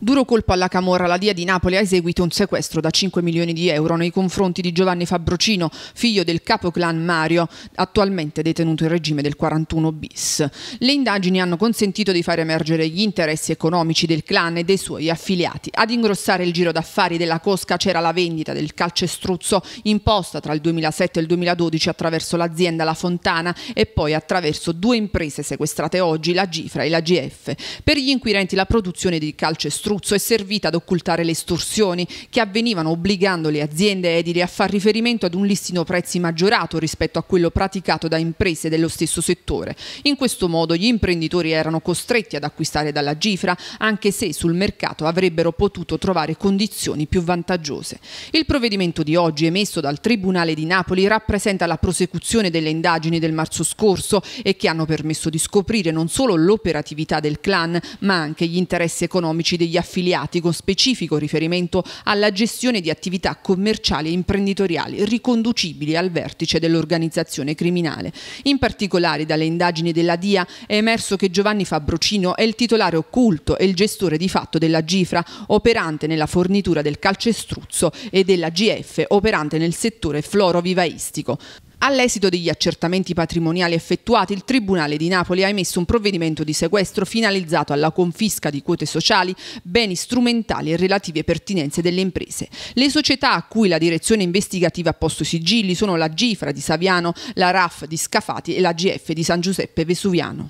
Duro colpo alla Camorra, la DIA di Napoli ha eseguito un sequestro da 5 milioni di euro nei confronti di Giovanni Fabrocino, figlio del capo clan Mario, attualmente detenuto in regime del 41 bis. Le indagini hanno consentito di far emergere gli interessi economici del clan e dei suoi affiliati. Ad ingrossare il giro d'affari della Cosca c'era la vendita del calcestruzzo imposta tra il 2007 e il 2012 attraverso l'azienda La Fontana e poi attraverso due imprese sequestrate oggi, la Gifra e la GF. Per gli inquirenti la produzione di calcestruzzo struzzo è servita ad occultare le estorsioni che avvenivano obbligando le aziende edili a far riferimento ad un listino prezzi maggiorato rispetto a quello praticato da imprese dello stesso settore. In questo modo gli imprenditori erano costretti ad acquistare dalla Gifra anche se sul mercato avrebbero potuto trovare condizioni più vantaggiose. Il provvedimento di oggi emesso dal Tribunale di Napoli rappresenta la prosecuzione delle indagini del marzo scorso e che hanno permesso di scoprire non solo l'operatività del clan ma anche gli interessi economici degli affiliati con specifico riferimento alla gestione di attività commerciali e imprenditoriali riconducibili al vertice dell'organizzazione criminale. In particolare dalle indagini della DIA è emerso che Giovanni Fabrocino è il titolare occulto e il gestore di fatto della Gifra, operante nella fornitura del calcestruzzo e della GF, operante nel settore florovivaistico. All'esito degli accertamenti patrimoniali effettuati, il Tribunale di Napoli ha emesso un provvedimento di sequestro finalizzato alla confisca di quote sociali, beni strumentali e relative pertinenze delle imprese. Le società a cui la direzione investigativa ha posto sigilli sono la Gifra di Saviano, la RAF di Scafati e la GF di San Giuseppe Vesuviano.